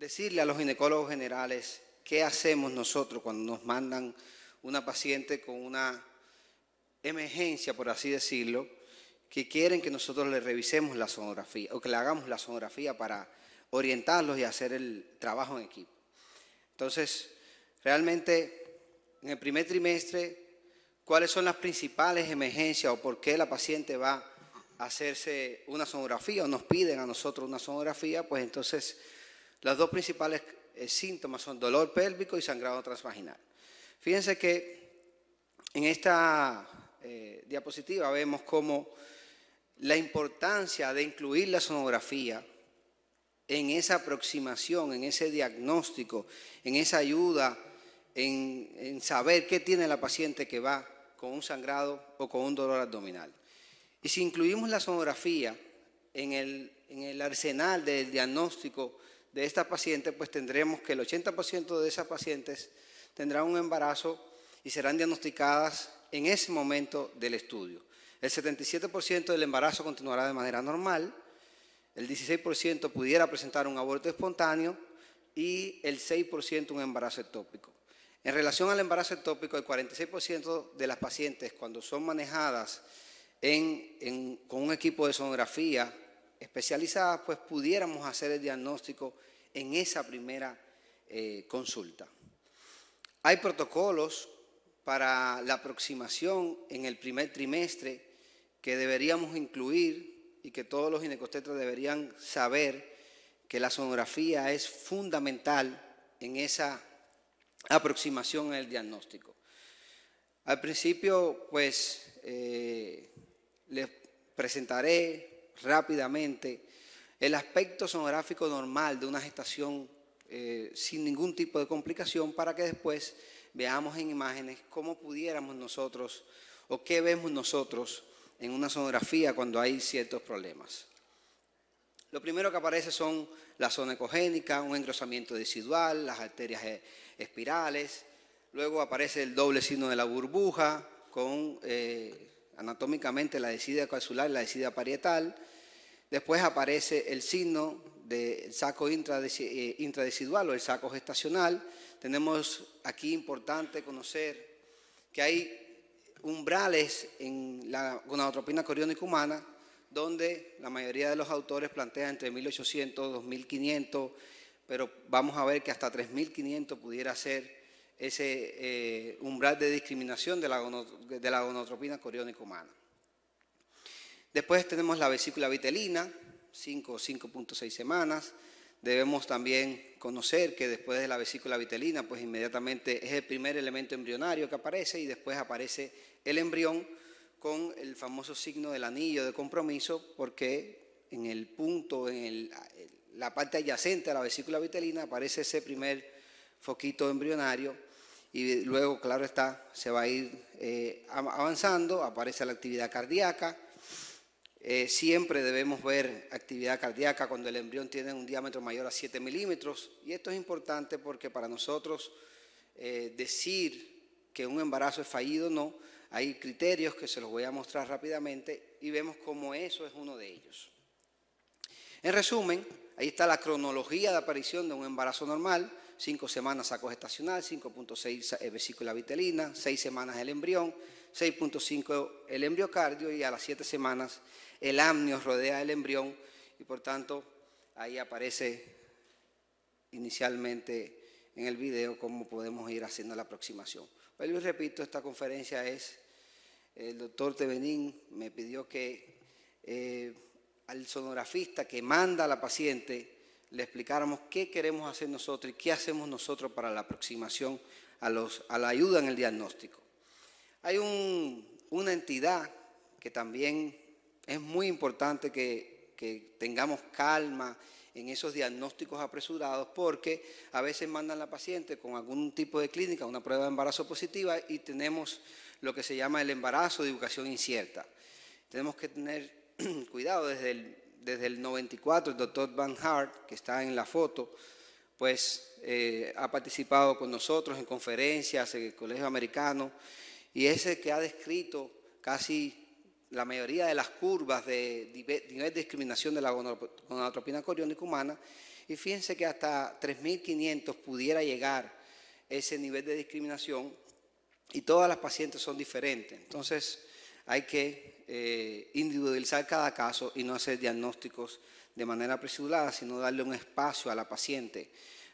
decirle a los ginecólogos generales qué hacemos nosotros cuando nos mandan una paciente con una emergencia, por así decirlo, que quieren que nosotros le revisemos la sonografía o que le hagamos la sonografía para orientarlos y hacer el trabajo en equipo. Entonces, realmente, en el primer trimestre, ¿cuáles son las principales emergencias o por qué la paciente va a hacerse una sonografía o nos piden a nosotros una sonografía? Pues entonces los dos principales eh, síntomas son dolor pélvico y sangrado transvaginal. Fíjense que en esta eh, diapositiva vemos cómo la importancia de incluir la sonografía en esa aproximación, en ese diagnóstico, en esa ayuda, en, saber qué tiene la paciente que va con un sangrado o con un dolor abdominal. Y si incluimos la sonografía en el, en el arsenal del diagnóstico de esta paciente, pues tendremos que el 80% de esas pacientes tendrán un embarazo y serán diagnosticadas en ese momento del estudio. El 77% del embarazo continuará de manera normal, el 16% pudiera presentar un aborto espontáneo y el 6% un embarazo ectópico. En relación al embarazo ectópico, el 46% de las pacientes cuando son manejadas con un equipo de sonografía especializadas, pues pudiéramos hacer el diagnóstico en esa primera eh, consulta. Hay protocolos para la aproximación en el primer trimestre que deberíamos incluir y que todos los ginecostetras deberían saber que la sonografía es fundamental en esa aproximación en el diagnóstico. Al principio, pues, eh, les presentaré rápidamente. El aspecto sonográfico normal de una gestación eh, sin ningún tipo de complicación para que después veamos en imágenes cómo pudiéramos nosotros o qué vemos nosotros en una sonografía cuando hay ciertos problemas. Lo primero que aparece son la zona ecogénica, un engrosamiento decidual, las arterias eh, espirales, luego aparece el doble signo de la burbuja con eh, anatómicamente la decida capsular, y la decida parietal, Después aparece el signo del saco eh, intradecidual o el saco gestacional. Tenemos aquí importante conocer que hay umbrales en la gonadotropina coriónica humana donde la mayoría de los autores plantean entre 1800, 2500, pero vamos a ver que hasta 3500 pudiera ser ese eh, umbral de discriminación de la, de gonotropina coriónica humana. Después tenemos la vesícula vitelina, 5 o 5.6 semanas. Debemos también conocer que después de la vesícula vitelina, pues inmediatamente es el primer elemento embrionario que aparece y después aparece el embrión con el famoso signo del anillo de compromiso, porque en el punto, en la parte adyacente a la vesícula vitelina, aparece ese primer foquito embrionario y luego, claro está, se va a ir eh, avanzando, aparece la actividad cardíaca, eh, siempre debemos ver actividad cardíaca cuando el embrión tiene un diámetro mayor a 7 milímetros. Y esto es importante porque para nosotros eh, decir que un embarazo es fallido o no, hay criterios que se los voy a mostrar rápidamente y vemos cómo eso es uno de ellos. En resumen, ahí está la cronología de aparición de un embarazo normal. 5 semanas saco gestacional, 5.6 eh, vesícula vitelina, 6 semanas el embrión, 6.5 el embriocardio y a las 7 semanas el amnio rodea el embrión y por tanto ahí aparece inicialmente en el video cómo podemos ir haciendo la aproximación. Pero yo repito, esta conferencia es, el doctor Tevenín me pidió que eh, al sonografista que manda a la paciente le explicáramos qué queremos hacer nosotros y qué hacemos nosotros para la aproximación a, la ayuda en el diagnóstico. Hay una entidad que también es muy importante que, tengamos calma en esos diagnósticos apresurados porque a veces mandan a la paciente con algún tipo de clínica, una prueba de embarazo positiva y tenemos lo que se llama el embarazo de educación incierta. Tenemos que tener cuidado desde el, 94, el doctor Van Hart, que está en la foto, pues eh, ha participado con nosotros en conferencias en el Colegio Americano y ese que ha descrito casi la mayoría de las curvas de nivel de discriminación de la gonadotropina coriónica humana y fíjense que hasta 3.500 pudiera llegar ese nivel de discriminación y todas las pacientes son diferentes. Entonces hay que eh, individualizar cada caso y no hacer diagnósticos de manera apresurada, sino darle un espacio a la paciente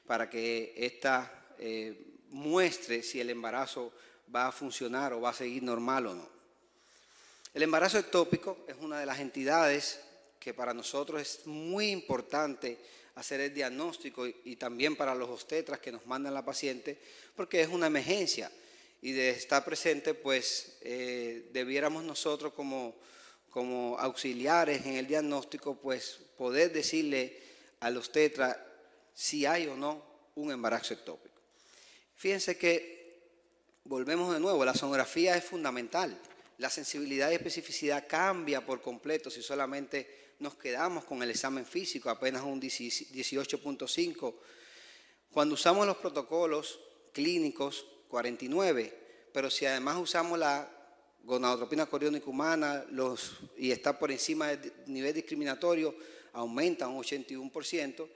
para que ésta eh, muestre si el embarazo va a funcionar o va a seguir normal o no. El embarazo ectópico es una de las entidades que para nosotros es muy importante hacer el diagnóstico y, también para los obstetras que nos mandan la paciente, porque es una emergencia y de estar presente, pues eh, debiéramos nosotros como, como auxiliares en el diagnóstico, pues poder decirle a los tetras si hay o no un embarazo ectópico. Fíjense que volvemos de nuevo, la sonografía es fundamental la sensibilidad y especificidad cambia por completo si solamente nos quedamos con el examen físico, apenas un 18.5. Cuando usamos los protocolos clínicos, 49, pero si además usamos la gonadotropina coriónica humana y está por encima del nivel discriminatorio, aumenta un 81%,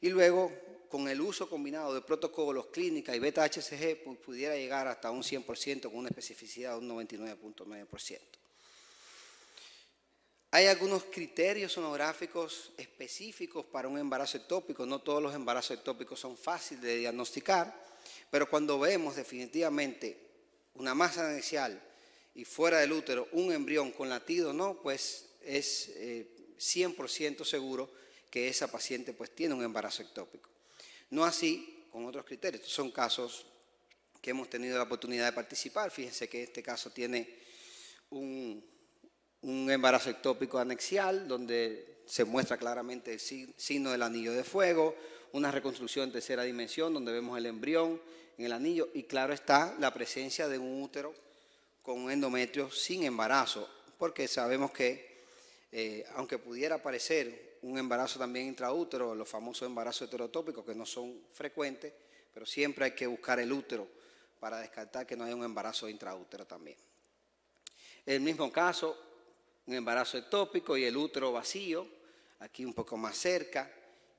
y luego con el uso combinado de protocolos, clínica y beta-HCG pudiera llegar hasta un 100% con una especificidad de un 99.9%. Hay algunos criterios sonográficos específicos para un embarazo ectópico. No todos los embarazos ectópicos son fáciles de diagnosticar, pero cuando vemos definitivamente una masa inicial y fuera del útero un embrión con latido, no, pues es 100% eh, seguro que esa paciente pues tiene un embarazo ectópico. No así con otros criterios. son casos que hemos tenido la oportunidad de participar. Fíjense que este caso tiene un, embarazo ectópico anexial, donde se muestra claramente el signo del anillo de fuego, una reconstrucción en tercera dimensión, donde vemos el embrión en el anillo, y claro está la presencia de un útero con un endometrio sin embarazo, porque sabemos que, eh, aunque pudiera parecer un embarazo también intraútero, los famosos embarazos heterotópicos que no son frecuentes, pero siempre hay que buscar el útero para descartar que no haya un embarazo intraútero también. el mismo caso, un embarazo ectópico y el útero vacío, aquí un poco más cerca.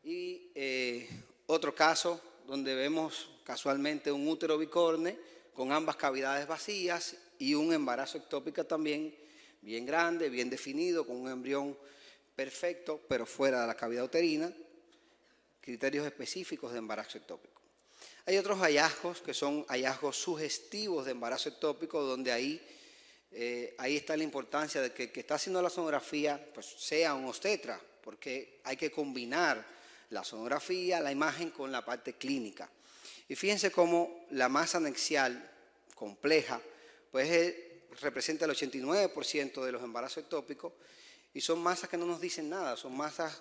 Y eh, otro caso donde vemos casualmente un útero bicorne con ambas cavidades vacías y un embarazo ectópico también bien grande, bien definido, con un embrión perfecto, pero fuera de la cavidad uterina, criterios específicos de embarazo ectópico. Hay otros hallazgos que son hallazgos sugestivos de embarazo ectópico, donde ahí, eh, ahí está la importancia de que el que está haciendo la sonografía pues, sea un obstetra, porque hay que combinar la sonografía, la imagen con la parte clínica. Y fíjense cómo la masa anexial compleja pues, representa el 89% de los embarazos ectópicos y son masas que no nos dicen nada, son masas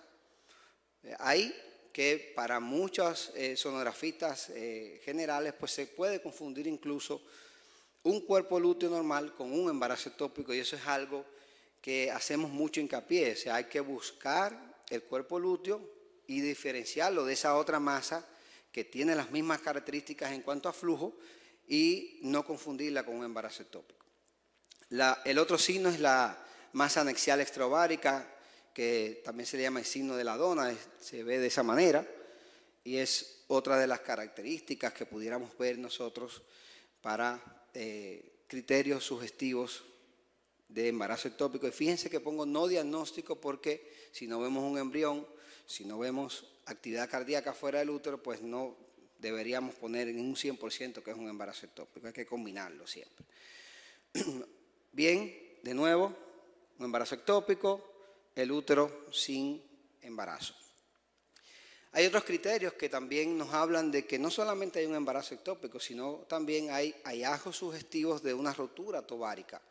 eh, ahí que para muchas eh, sonografistas eh, generales pues se puede confundir incluso un cuerpo lúteo normal con un embarazo ectópico y eso es algo que hacemos mucho hincapié, hay que buscar el cuerpo lúteo y diferenciarlo de esa otra masa que tiene las mismas características en cuanto a flujo y no confundirla con un embarazo ectópico. el otro signo es la masa anexial extraovárica, que también se le llama el signo de la dona, se ve de esa manera, y es otra de las características que pudiéramos ver nosotros para eh, criterios sugestivos de embarazo ectópico. Y fíjense que pongo no diagnóstico porque si no vemos un embrión, si no vemos actividad cardíaca fuera del útero, pues no deberíamos poner en un 100% que es un embarazo ectópico. Hay que combinarlo siempre. Bien, de nuevo, un embarazo ectópico, el útero sin embarazo. Hay otros criterios que también nos hablan de que no solamente hay un embarazo ectópico, sino también hay hallazgos sugestivos de una rotura tubárica.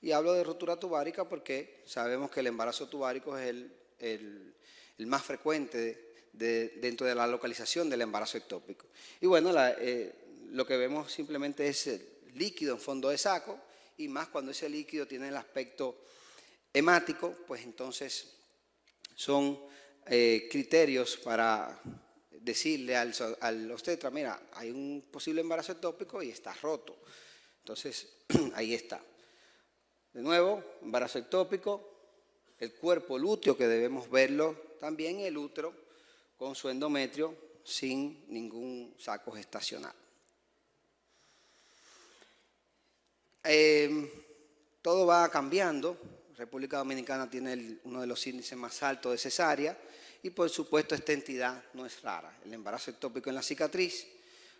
Y hablo de rotura tubárica porque sabemos que el embarazo tubárico es el, más frecuente dentro de la localización del embarazo ectópico. Y bueno, eh, lo que vemos simplemente es el líquido en fondo de saco y más cuando ese líquido tiene el aspecto hemático, pues entonces son eh, criterios para decirle al, al obstetra, mira, hay un posible embarazo ectópico y está roto. Entonces, ahí está. De nuevo, embarazo ectópico, el cuerpo lúteo que debemos verlo, también el útero con su endometrio sin ningún saco gestacional. Em, todo va cambiando República Dominicana tiene uno de los índices más altos de cesárea y por supuesto esta entidad no es rara. El embarazo ectópico en la cicatriz,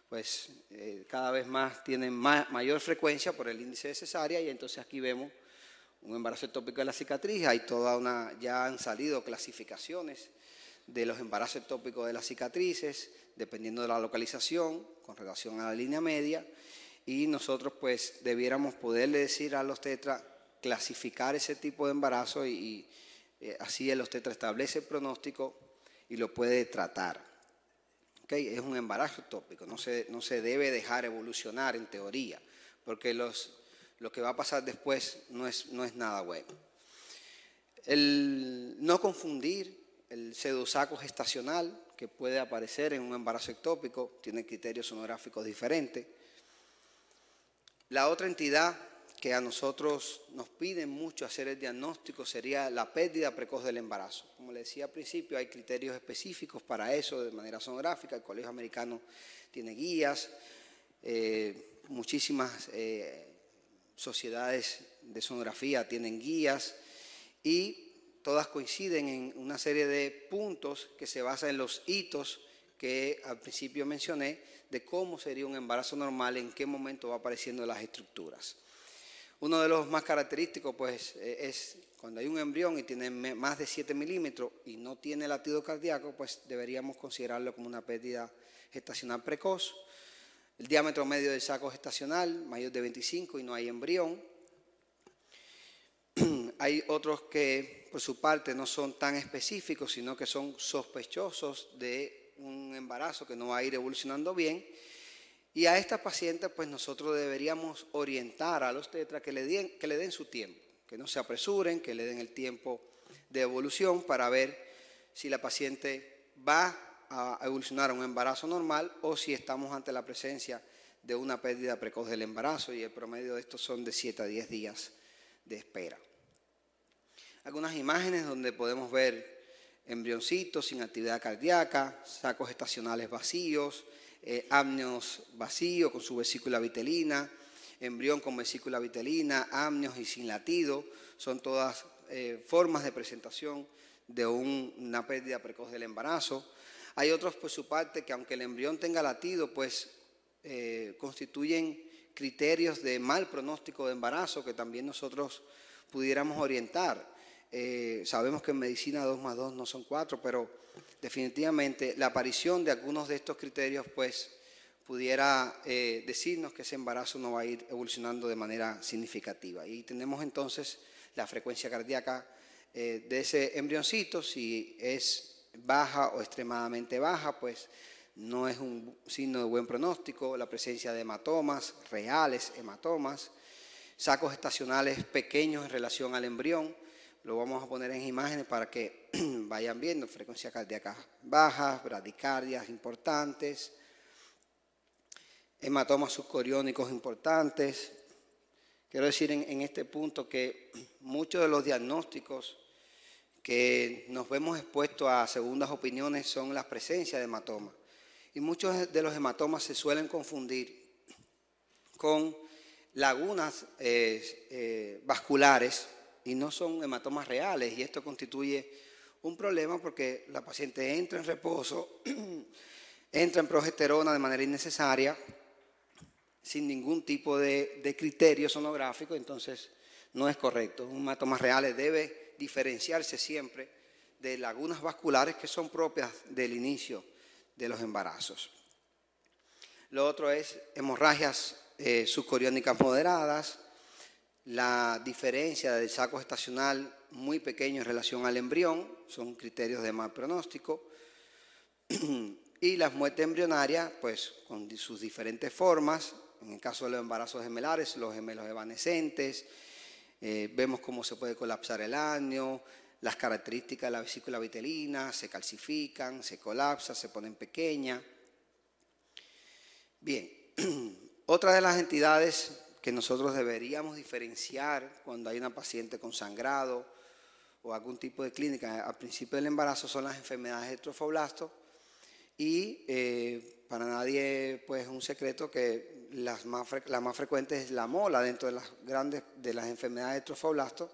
pues eh, cada vez más tiene mayor frecuencia por el índice de cesárea y entonces aquí vemos un embarazo ectópico en la cicatriz, hay toda una, ya han salido clasificaciones de los embarazos ectópicos de las cicatrices, dependiendo de la localización, con relación a la línea media, y nosotros pues debiéramos poderle decir a los tetras clasificar ese tipo de embarazo y, eh, así el obstetra establece el pronóstico y lo puede tratar. ¿Okay? Es un embarazo ectópico, no se, no se debe dejar evolucionar en teoría, porque los, lo que va a pasar después no es, no es nada bueno. El no confundir el sedosaco gestacional que puede aparecer en un embarazo ectópico, tiene criterios sonográficos diferentes. La otra entidad que a nosotros nos piden mucho hacer el diagnóstico sería la pérdida precoz del embarazo. Como le decía al principio, hay criterios específicos para eso de manera sonográfica. El Colegio Americano tiene guías, eh, muchísimas eh, sociedades de sonografía tienen guías y todas coinciden en una serie de puntos que se basan en los hitos que al principio mencioné de cómo sería un embarazo normal, en qué momento va apareciendo las estructuras. Uno de los más característicos pues, eh, es cuando hay un embrión y tiene más de 7 milímetros y no tiene latido cardíaco, pues deberíamos considerarlo como una pérdida gestacional precoz. El diámetro medio del saco gestacional, mayor de 25 y no hay embrión. hay otros que por su parte no son tan específicos, sino que son sospechosos de un embarazo que no va a ir evolucionando bien y a esta paciente, pues nosotros deberíamos orientar a los tetras que le den, que le den su tiempo, que no se apresuren, que le den el tiempo de evolución para ver si la paciente va a evolucionar a un embarazo normal o si estamos ante la presencia de una pérdida precoz del embarazo y el promedio de estos son de 7 a 10 días de espera. Algunas imágenes donde podemos ver embrioncitos sin actividad cardíaca, sacos estacionales vacíos, eh, amnios vacío con su vesícula vitelina, embrión con vesícula vitelina, amnios y sin latido, son todas eh, formas de presentación de una pérdida precoz del embarazo. Hay otros por su parte que aunque el embrión tenga latido, pues eh, constituyen criterios de mal pronóstico de embarazo que también nosotros pudiéramos orientar. Eh, sabemos que en medicina 2 más 2 no son 4, pero definitivamente la aparición de algunos de estos criterios, pues, pudiera eh, decirnos que ese embarazo no va a ir evolucionando de manera significativa. Y tenemos entonces la frecuencia cardíaca eh, de ese embrioncito, si es baja o extremadamente baja, pues no es un signo de buen pronóstico, la presencia de hematomas, reales hematomas, sacos estacionales pequeños en relación al embrión, lo vamos a poner en imágenes para que vayan viendo frecuencias cardíacas bajas, bradicardias importantes, hematomas subcoriónicos importantes. Quiero decir en, este punto que muchos de los diagnósticos que nos vemos expuestos a segundas opiniones son la presencia de hematomas. Y muchos de los hematomas se suelen confundir con lagunas eh, eh, vasculares y no son hematomas reales y esto constituye un problema porque la paciente entra en reposo, entra en progesterona de manera innecesaria, sin ningún tipo de, criterio sonográfico, entonces no es correcto. Un hematoma real debe diferenciarse siempre de lagunas vasculares que son propias del inicio de los embarazos. Lo otro es hemorragias eh, subcoriónicas moderadas, la diferencia del saco estacional muy pequeño en relación al embrión, son criterios de mal pronóstico, y las muertes embrionarias, pues con sus diferentes formas, en el caso de los embarazos gemelares, los gemelos evanescentes, eh, vemos cómo se puede colapsar el año, las características de la vesícula vitelina, se calcifican, se colapsa, se ponen pequeña. Bien, otra de las entidades que nosotros deberíamos diferenciar cuando hay una paciente con sangrado o algún tipo de clínica al principio del embarazo son las enfermedades de trofoblasto y eh, para nadie pues es un secreto que las más, la más frecuente es la mola dentro de las grandes de las enfermedades de trofoblasto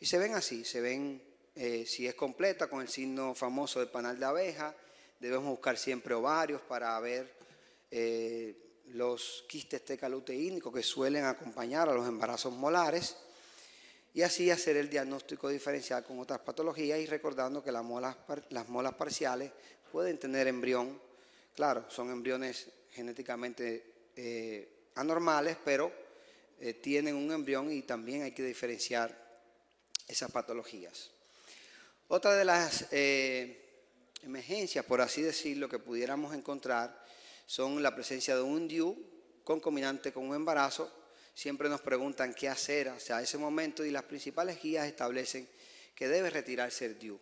y se ven así, se ven eh, si es completa con el signo famoso del panal de abeja, debemos buscar siempre ovarios para ver eh, los quistes tecaluteínicos que suelen acompañar a los embarazos molares y así hacer el diagnóstico diferencial con otras patologías y recordando que las molas, las molas parciales pueden tener embrión, claro, son embriones genéticamente eh, anormales, pero eh, tienen un embrión y también hay que diferenciar esas patologías. Otra de las eh, emergencias, por así decirlo, que pudiéramos encontrar son la presencia de un DIU concomitante con un embarazo. Siempre nos preguntan qué hacer hacia ese momento y las principales guías establecen que debe retirarse el DIU.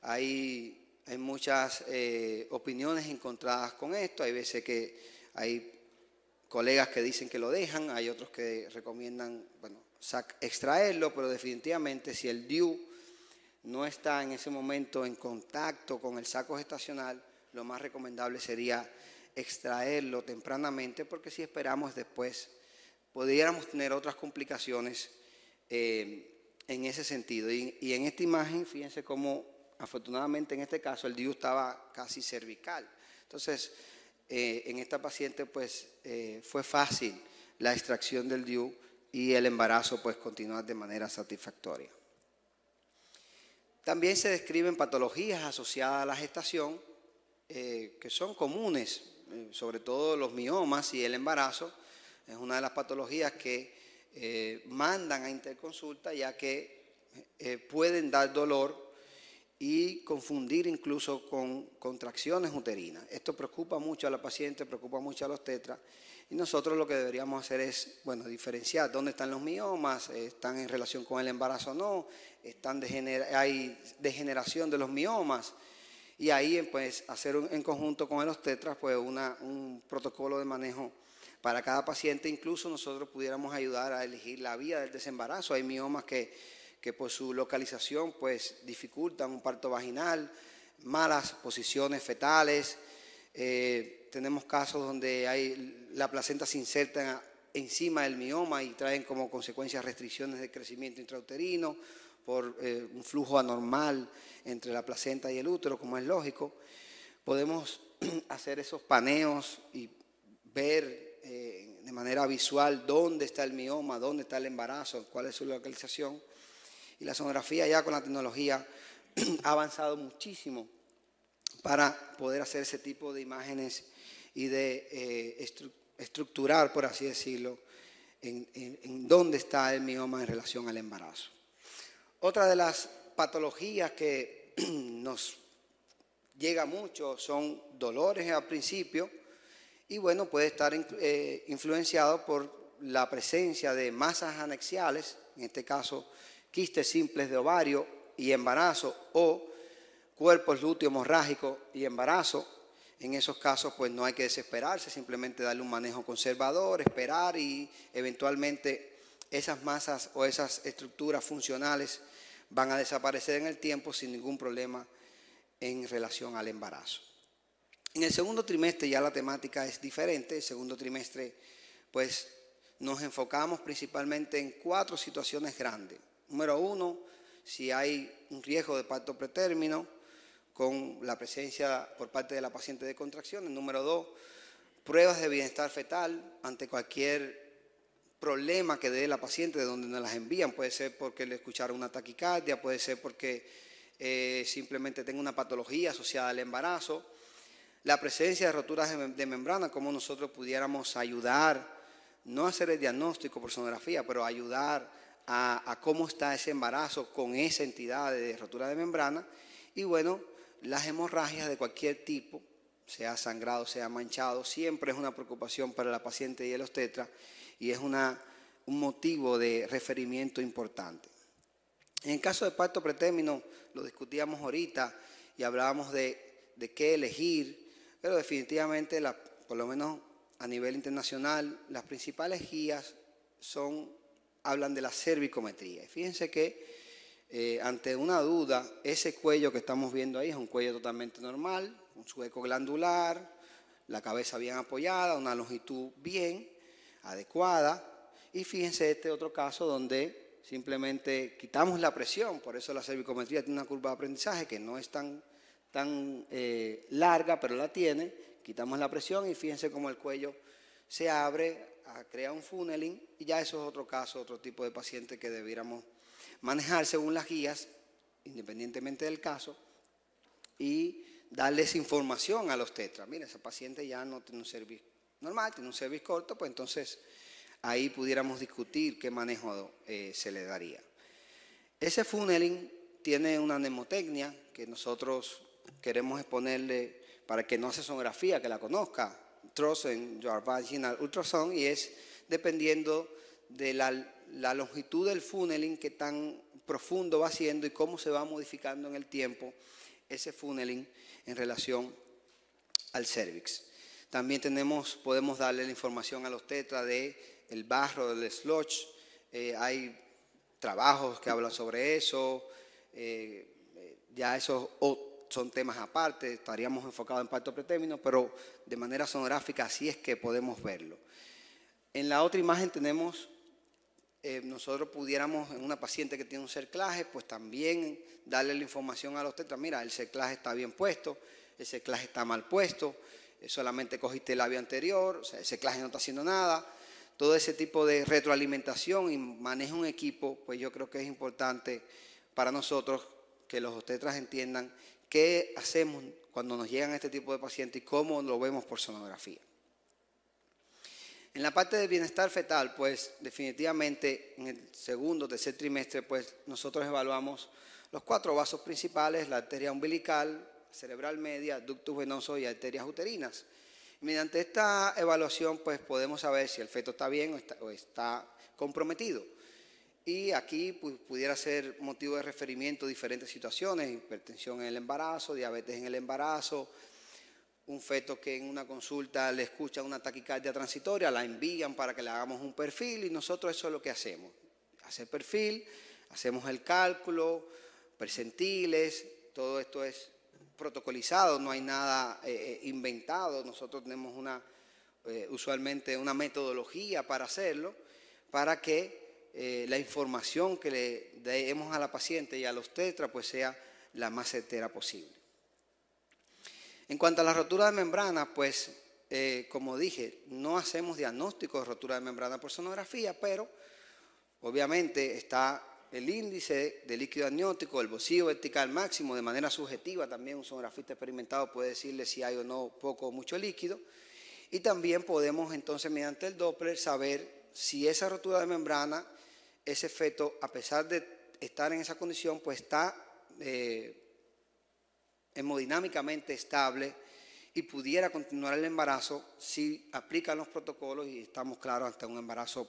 Hay, hay muchas eh, opiniones encontradas con esto. Hay veces que hay colegas que dicen que lo dejan, hay otros que recomiendan bueno, extraerlo, pero definitivamente si el DIU no está en ese momento en contacto con el saco gestacional, lo más recomendable sería extraerlo tempranamente, porque si esperamos después, podríamos tener otras complicaciones eh, en ese sentido. Y, en esta imagen, fíjense cómo, afortunadamente en este caso, el DIU estaba casi cervical. Entonces, eh, en esta paciente, pues, eh, fue fácil la extracción del DIU y el embarazo, pues, continuar de manera satisfactoria. También se describen patologías asociadas a la gestación que son comunes eh, sobre todo los miomas y el embarazo, es una de las patologías que eh, mandan a interconsulta ya que eh, pueden dar dolor y confundir incluso con contracciones uterinas. Esto preocupa mucho a la paciente, preocupa mucho a los tetras y nosotros lo que deberíamos hacer es, bueno, diferenciar dónde están los miomas, están en relación con el embarazo o no, hay degeneración de los miomas y ahí pues hacer en conjunto con el tetras pues una, un protocolo de manejo para cada paciente, incluso nosotros pudiéramos ayudar a elegir la vía del desembarazo. Hay miomas que, que por su localización pues dificultan un parto vaginal, malas posiciones fetales. Eh, tenemos casos donde hay, la placenta se inserta encima del mioma y traen como consecuencia restricciones de crecimiento intrauterino por eh, un flujo anormal entre la placenta y el útero, como es lógico, podemos hacer esos paneos y ver eh, de manera visual dónde está el mioma, dónde está el embarazo, cuál es su localización. Y la sonografía ya con la tecnología ha avanzado muchísimo para poder hacer ese tipo de imágenes y de eh, estructurar, por así decirlo, en dónde está el mioma en relación al embarazo. Otra de las patologías que nos llega mucho son dolores al principio y bueno, puede estar eh, influenciado por la presencia de masas anexiales, en este caso quistes simples de ovario y embarazo o cuerpos lúteo hemorrágicos y embarazo. En esos casos pues no hay que desesperarse, simplemente darle un manejo conservador, esperar y eventualmente esas masas o esas estructuras funcionales van a desaparecer en el tiempo sin ningún problema en relación al embarazo. En el segundo trimestre ya la temática es diferente. El segundo trimestre, pues, nos enfocamos principalmente en cuatro situaciones grandes. Número uno, si hay un riesgo de parto pretérmino con la presencia por parte de la paciente de contracciones. Número dos, pruebas de bienestar fetal ante cualquier problema que dé la paciente de donde nos las envían. Puede ser porque le escucharon una taquicardia, puede ser porque eh, simplemente tenga una patología asociada al embarazo. La presencia de roturas de, membrana, cómo nosotros pudiéramos ayudar, no hacer el diagnóstico por sonografía, pero ayudar a, a cómo está ese embarazo con esa entidad de rotura de membrana. Y bueno, las hemorragias de cualquier tipo, sea sangrado, sea manchado, siempre es una preocupación para la paciente y el obstetra y es un motivo de referimiento importante. En el caso de parto pretérmino, lo discutíamos ahorita y hablábamos de, qué elegir, pero definitivamente, por lo menos a nivel internacional, las principales guías son, hablan de la cervicometría. Fíjense que eh, ante una duda, ese cuello que estamos viendo ahí es un cuello totalmente normal, un sueco glandular, la cabeza bien apoyada, una longitud bien, adecuada. Y fíjense este otro caso donde simplemente quitamos la presión, por eso la cervicometría tiene una curva de aprendizaje que no es tan, tan eh, larga, pero la tiene. Quitamos la presión y fíjense cómo el cuello se abre, crea un funneling y ya eso es otro caso, otro tipo de paciente que debiéramos manejar según las guías, independientemente del caso, y darles información a los tetras. Mira, ese paciente ya no tiene un servicio normal, tiene un service corto, pues entonces ahí pudiéramos discutir qué manejo eh, se le daría. Ese funneling tiene una mnemotecnia que nosotros queremos exponerle para que no hace sonografía, que la conozca, Trust Your y es dependiendo de la, longitud del funneling, que tan profundo va siendo y cómo se va modificando en el tiempo ese funneling en relación al cervix. También tenemos, podemos darle la información a los tetras de el barro, del sludge. Eh, hay trabajos que hablan sobre eso. Eh, eh, ya esos son temas aparte. Estaríamos enfocados en parto pretérmino, pero de manera sonográfica así es que podemos verlo. En la otra imagen tenemos nosotros pudiéramos, en una paciente que tiene un cerclaje, pues también darle la información a los tetras, mira, el cerclaje está bien puesto, el cerclaje está mal puesto, eh, solamente cogiste el labio anterior, o sea, ese clase no está haciendo nada. Todo ese tipo de retroalimentación y manejo un equipo, pues yo creo que es importante para nosotros que los obstetras entiendan qué hacemos cuando nos llegan este tipo de pacientes y cómo lo vemos por sonografía. En la parte del bienestar fetal, pues definitivamente en el segundo, tercer trimestre, pues nosotros evaluamos los cuatro vasos principales, la arteria umbilical, cerebral media, ductus venoso y arterias uterinas. Mediante esta evaluación, pues podemos saber si el feto está bien o está, comprometido. Y aquí pues, pudiera ser motivo de referimiento diferentes situaciones, hipertensión en el embarazo, diabetes en el embarazo, un feto que en una consulta le escucha una taquicardia transitoria, la envían para que le hagamos un perfil y nosotros eso es lo que hacemos. Hacer perfil, hacemos el cálculo, percentiles, todo esto es protocolizado, no hay nada eh, eh, inventado. Nosotros tenemos una, eh, usualmente una metodología para hacerlo, para que la información que le demos a la paciente y a los tetras pues sea la más certera posible. En cuanto a la rotura de membrana, pues como dije, no hacemos diagnóstico de rotura de membrana por sonografía, pero obviamente está el índice de líquido amniótico, el bocío vertical máximo, de manera subjetiva también un sonografista experimentado puede decirle si hay o no poco o mucho líquido. Y también podemos entonces mediante el Doppler saber si esa rotura de membrana, ese feto, a pesar de estar en esa condición, pues está eh, hemodinámicamente estable y pudiera continuar el embarazo si aplican los protocolos y estamos claros ante un embarazo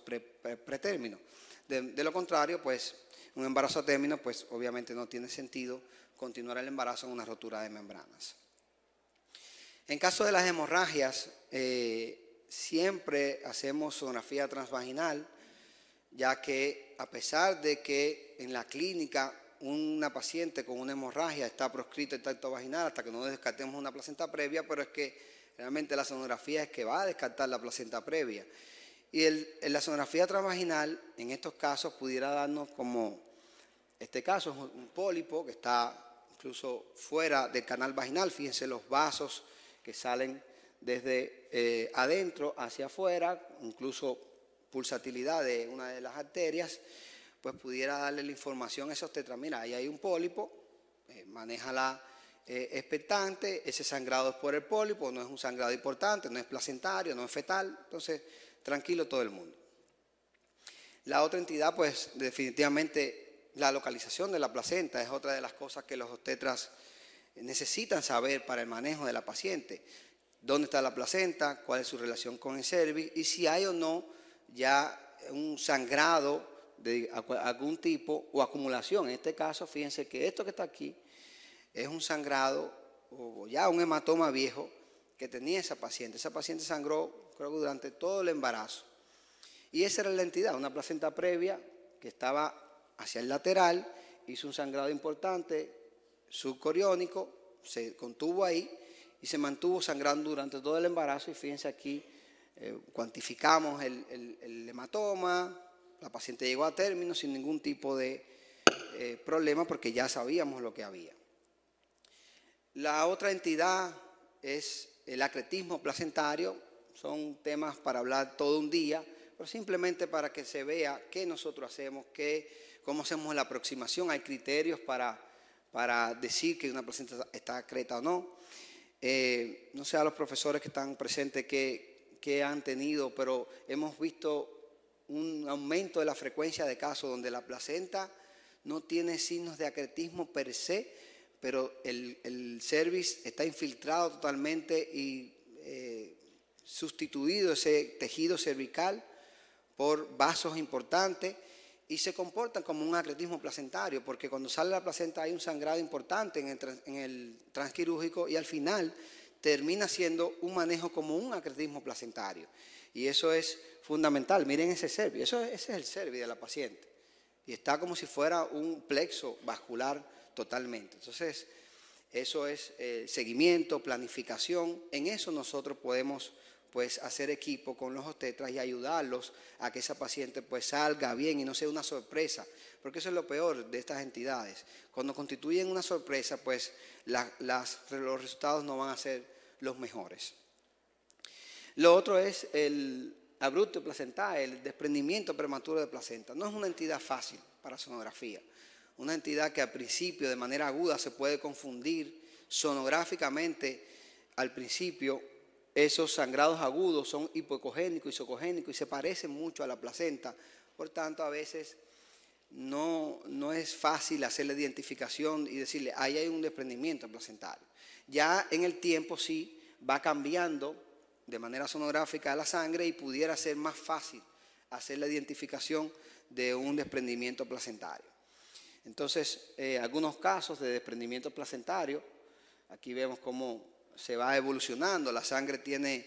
pretérmino. de, lo contrario, pues un embarazo a término, pues obviamente no tiene sentido continuar el embarazo en una rotura de membranas. En caso de las hemorragias, eh, siempre hacemos sonografía transvaginal, ya que a pesar de que en la clínica una paciente con una hemorragia está proscrito el tacto vaginal hasta que no descartemos una placenta previa, pero es que realmente la sonografía es que va a descartar la placenta previa. Y el, la sonografía transvaginal, en estos casos, pudiera darnos como, este caso es un pólipo que está incluso fuera del canal vaginal. Fíjense los vasos que salen desde eh, adentro hacia afuera, incluso pulsatilidad de una de las arterias, pues pudiera darle la información a esos tetras. Mira, ahí hay un pólipo, eh, maneja la eh, expectante, ese sangrado es por el pólipo, no es un sangrado importante, no es placentario, no es fetal. Entonces, tranquilo todo el mundo. La otra entidad, pues definitivamente la localización de la placenta es otra de las cosas que los obstetras necesitan saber para el manejo de la paciente. ¿Dónde está la placenta? ¿Cuál es su relación con el cervix? Y si hay o no ya un sangrado de algún tipo o acumulación. En este caso, fíjense que esto que está aquí es un sangrado o ya un hematoma viejo que tenía esa paciente. Esa paciente sangró creo que durante todo el embarazo. Y esa era la entidad, una placenta previa que estaba hacia el lateral, hizo un sangrado importante, subcoriónico, se contuvo ahí y se mantuvo sangrando durante todo el embarazo. Y fíjense aquí, eh, cuantificamos el, hematoma, la paciente llegó a término sin ningún tipo de eh, problema porque ya sabíamos lo que había. La otra entidad es el acretismo placentario, son temas para hablar todo un día, pero simplemente para que se vea qué nosotros hacemos, qué, cómo hacemos la aproximación, hay criterios para, para decir que una placenta está acreta o no. Eh, no sé a los profesores que están presentes qué han tenido, pero hemos visto un aumento de la frecuencia de casos donde la placenta no tiene signos de acretismo per se, pero el, el service está infiltrado totalmente y sustituido ese tejido cervical por vasos importantes y se comportan como un atletismo placentario, porque cuando sale la placenta hay un sangrado importante en el, en transquirúrgico y al final termina siendo un manejo como un acretismo placentario. Y eso es fundamental. Miren ese cervi, eso, ese es el cervi de la paciente. Y está como si fuera un plexo vascular totalmente. Entonces, eso es eh, seguimiento, planificación. En eso nosotros podemos pues hacer equipo con los obstetras y ayudarlos a que esa paciente pues salga bien y no sea una sorpresa, porque eso es lo peor de estas entidades. Cuando constituyen una sorpresa, pues las, los resultados no van a ser los mejores. Lo otro es el abrupto placental, el desprendimiento prematuro de placenta. No es una entidad fácil para sonografía, una entidad que al principio de manera aguda se puede confundir sonográficamente al principio esos sangrados agudos son hipoecogénicos, isocogénicos y se parecen mucho a la placenta. Por tanto, a veces no, no es fácil hacer la identificación y decirle, ahí hay un desprendimiento placentario. Ya en el tiempo sí va cambiando de manera sonográfica la sangre y pudiera ser más fácil hacer la identificación de un desprendimiento placentario. Entonces, eh, algunos casos de desprendimiento placentario, aquí vemos cómo se va evolucionando, la sangre tiene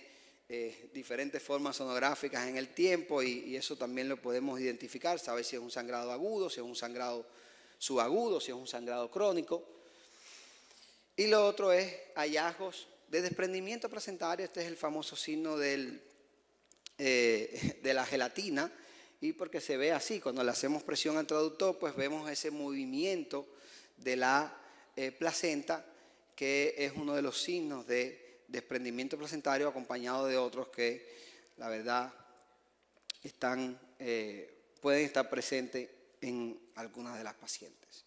eh, diferentes formas sonográficas en el tiempo y, eso también lo podemos identificar, saber si es un sangrado agudo, si es un sangrado subagudo, si es un sangrado crónico. Y lo otro es hallazgos de desprendimiento placentario, este es el famoso signo del, eh, de la gelatina y porque se ve así, cuando le hacemos presión al traductor, pues vemos ese movimiento de la eh, placenta que es uno de los signos de desprendimiento placentario acompañado de otros que, la verdad, están, eh, pueden estar presentes en algunas de las pacientes.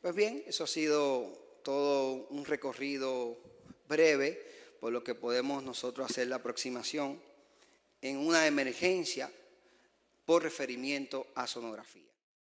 Pues bien, eso ha sido todo un recorrido breve, por lo que podemos nosotros hacer la aproximación en una emergencia por referimiento a sonografía.